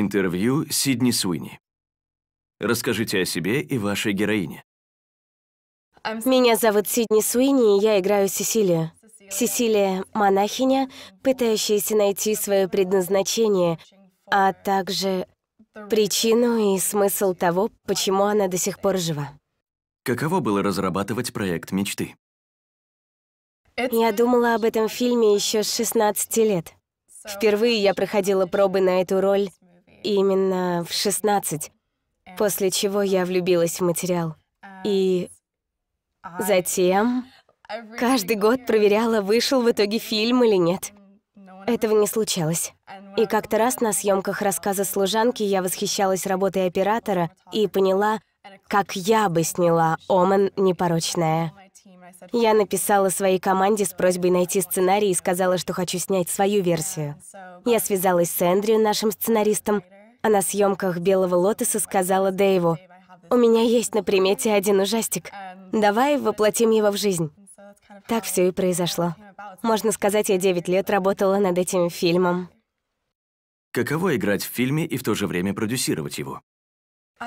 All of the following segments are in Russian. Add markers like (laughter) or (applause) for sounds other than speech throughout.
Интервью Сидни Суини. Расскажите о себе и вашей героине. Меня зовут Сидни Суини, и я играю Сесилию. Сесилия — монахиня, пытающаяся найти свое предназначение, а также причину и смысл того, почему она до сих пор жива. Каково было разрабатывать проект мечты? Я думала об этом фильме еще с 16 лет. Впервые я проходила пробы на эту роль именно в 16, после чего я влюбилась в материал. И затем каждый год проверяла, вышел в итоге фильм или нет. Этого не случалось. И как-то раз на съемках рассказа «Служанки» я восхищалась работой оператора и поняла, как я бы сняла «Омен непорочная». Я написала своей команде с просьбой найти сценарий и сказала, что хочу снять свою версию. Я связалась с Эндрю, нашим сценаристом, а на съемках «Белого лотоса» сказала Дэйву, «У меня есть на примете один ужастик. Давай воплотим его в жизнь». Так все и произошло. Можно сказать, я 9 лет работала над этим фильмом. Каково играть в фильме и в то же время продюсировать его?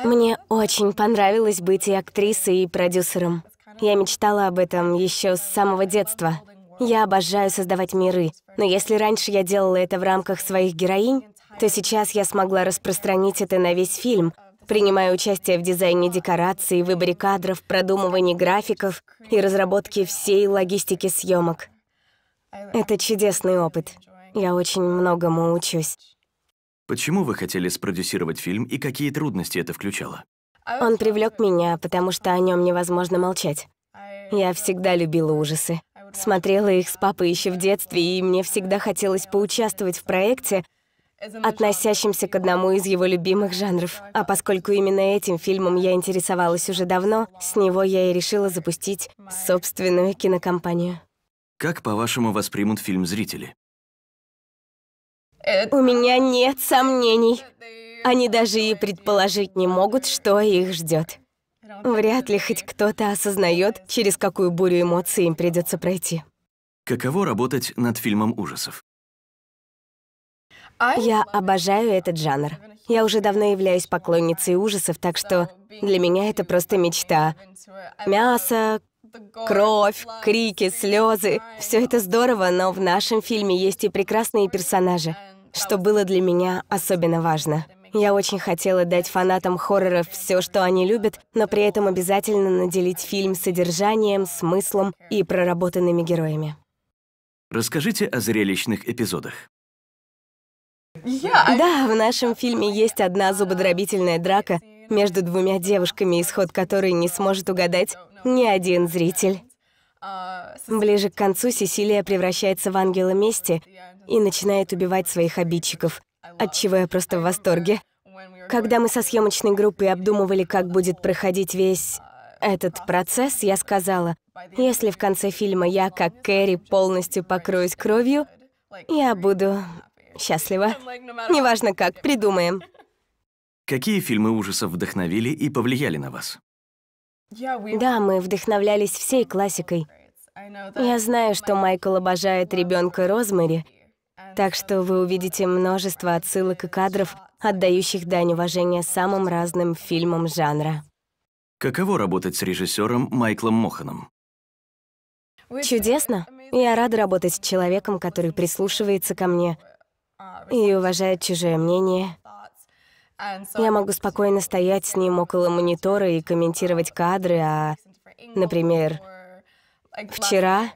Мне очень понравилось быть и актрисой, и продюсером. Я мечтала об этом еще с самого детства. Я обожаю создавать миры, но если раньше я делала это в рамках своих героинь, то сейчас я смогла распространить это на весь фильм, принимая участие в дизайне декораций, выборе кадров, продумывании графиков и разработке всей логистики съемок. Это чудесный опыт. Я очень многому учусь. Почему вы хотели спродюсировать фильм и какие трудности это включало? Он привлек меня, потому что о нем невозможно молчать. Я всегда любила ужасы. Смотрела их с папой еще в детстве, и мне всегда хотелось поучаствовать в проекте, относящемся к одному из его любимых жанров. А поскольку именно этим фильмом я интересовалась уже давно, с него я и решила запустить собственную кинокомпанию. Как, по-вашему, воспримут фильм зрители? У меня нет сомнений. Они даже и предположить не могут, что их ждет. Вряд ли хоть кто-то осознает, через какую бурю эмоций им придется пройти. Каково работать над фильмом ужасов? Я обожаю этот жанр. Я уже давно являюсь поклонницей ужасов, так что для меня это просто мечта. Мясо, кровь, крики, слезы. Все это здорово, но в нашем фильме есть и прекрасные персонажи, что было для меня особенно важно. Я очень хотела дать фанатам хорроров все, что они любят, но при этом обязательно наделить фильм содержанием, смыслом и проработанными героями. Расскажите о зрелищных эпизодах. Да, в нашем фильме есть одна зубодробительная драка между двумя девушками, исход которой не сможет угадать ни один зритель. Ближе к концу Сесилия превращается в ангела мести и начинает убивать своих обидчиков, от чего я просто в восторге. Когда мы со съемочной группой обдумывали, как будет проходить весь этот процесс, я сказала, если в конце фильма я, как Кэрри, полностью покроюсь кровью, я буду счастлива. Неважно как, придумаем. Какие фильмы ужасов вдохновили и повлияли на вас? Да, мы вдохновлялись всей классикой. Я знаю, что Майкл обожает ребенка Розмари, так что вы увидите множество отсылок и кадров, отдающих дань уважения самым разным фильмам жанра. Каково работать с режиссером Майклом Моханом? Чудесно. Я рада работать с человеком, который прислушивается ко мне и уважает чужое мнение. Я могу спокойно стоять с ним около монитора и комментировать кадры, а, например, вчера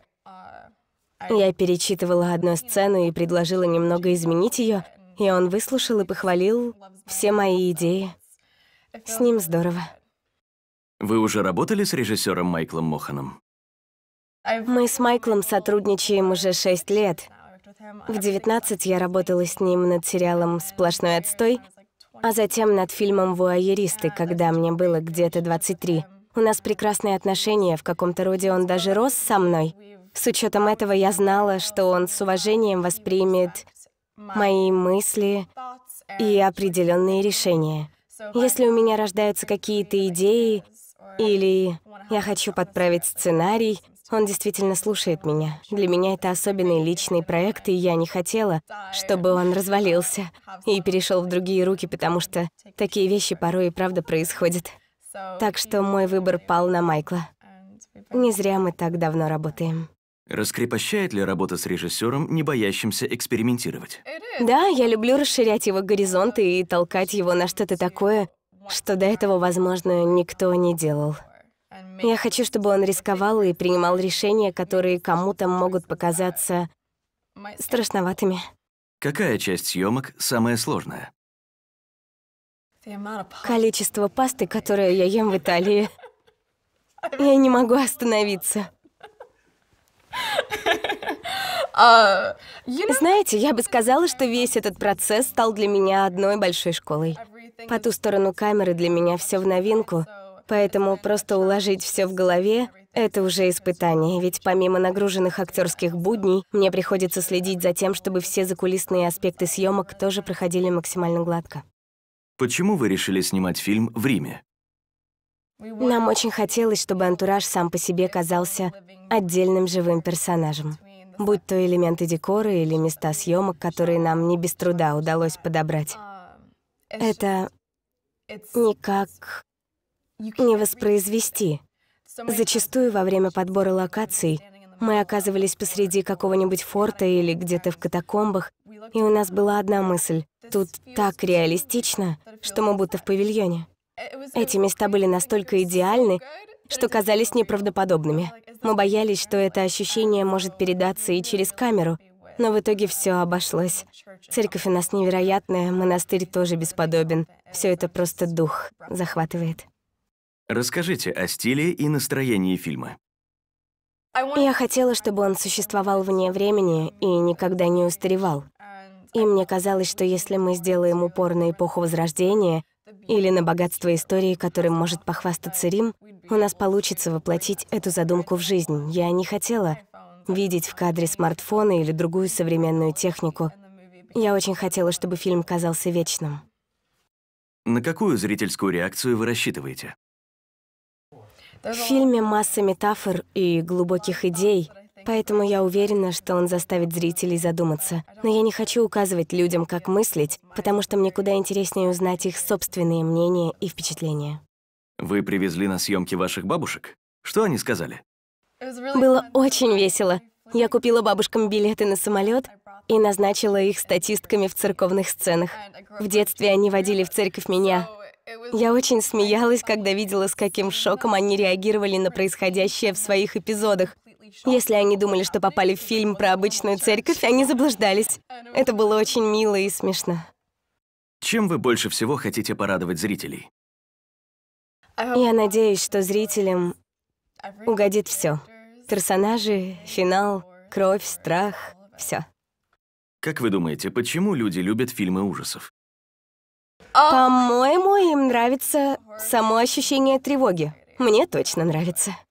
я перечитывала одну сцену и предложила немного изменить ее, и он выслушал и похвалил все мои идеи. С ним здорово. Вы уже работали с режиссером Майклом Моханом? Мы с Майклом сотрудничаем уже шесть лет. В 19 я работала с ним над сериалом «Сплошной отстой», а затем над фильмом «Вуайеристы», когда мне было где-то 23. У нас прекрасные отношения, в каком-то роде он даже рос со мной. С учетом этого я знала, что он с уважением воспримет мои мысли и определенные решения. Если у меня рождаются какие-то идеи, или я хочу подправить сценарий, он действительно слушает меня. Для меня это особенный личный проект, и я не хотела, чтобы он развалился и перешел в другие руки, потому что такие вещи порой и правда происходят. Так что мой выбор пал на Майкла. Не зря мы так давно работаем. Раскрепощает ли работа с режиссером, не боящимся экспериментировать? Да, я люблю расширять его горизонты и толкать его на что-то такое, что до этого, возможно, никто не делал. Я хочу, чтобы он рисковал и принимал решения, которые кому-то могут показаться страшноватыми. Какая часть съемок самая сложная? Количество пасты, которое я ем в Италии. Я не могу остановиться. (laughs) А, Знаете, я бы сказала, что весь этот процесс стал для меня одной большой школой. По ту сторону камеры для меня все в новинку, поэтому просто уложить все в голове — это уже испытание, ведь помимо нагруженных актерских будней, мне приходится следить за тем, чтобы все закулисные аспекты съемок тоже проходили максимально гладко. Почему вы решили снимать фильм в Риме? Нам очень хотелось, чтобы антураж сам по себе казался отдельным живым персонажем. Будь то элементы декора или места съемок, которые нам не без труда удалось подобрать. Um, Это никак не воспроизвести. Зачастую во время подбора локаций мы оказывались посреди какого-нибудь форта или где-то в катакомбах, и у нас была одна мысль. Тут так реалистично, что мы будто в павильоне. Эти места были настолько идеальны, что казались неправдоподобными. Мы боялись, что это ощущение может передаться и через камеру, но в итоге все обошлось. Церковь у нас невероятная, монастырь тоже бесподобен. Все это просто дух захватывает. Расскажите о стиле и настроении фильма. Я хотела, чтобы он существовал вне времени и никогда не устаревал. И мне казалось, что если мы сделаем упор на эпоху Возрождения или на богатство истории, которым может похвастаться Рим, у нас получится воплотить эту задумку в жизнь. Я не хотела видеть в кадре смартфоны или другую современную технику. Я очень хотела, чтобы фильм казался вечным. На какую зрительскую реакцию вы рассчитываете? В фильме масса метафор и глубоких идей — Поэтому я уверена, что он заставит зрителей задуматься. Но я не хочу указывать людям, как мыслить, потому что мне куда интереснее узнать их собственные мнения и впечатления. Вы привезли на съемки ваших бабушек? Что они сказали? Было очень весело. Я купила бабушкам билеты на самолет и назначила их статистками в церковных сценах. В детстве они водили в церковь меня. Я очень смеялась, когда видела, с каким шоком они реагировали на происходящее в своих эпизодах. Если они думали, что попали в фильм про обычную церковь, они заблуждались. Это было очень мило и смешно. Чем вы больше всего хотите порадовать зрителей? Я надеюсь, что зрителям угодит все. Персонажи, финал, кровь, страх, все. Как вы думаете, почему люди любят фильмы ужасов? По-моему, им нравится само ощущение тревоги. Мне точно нравится.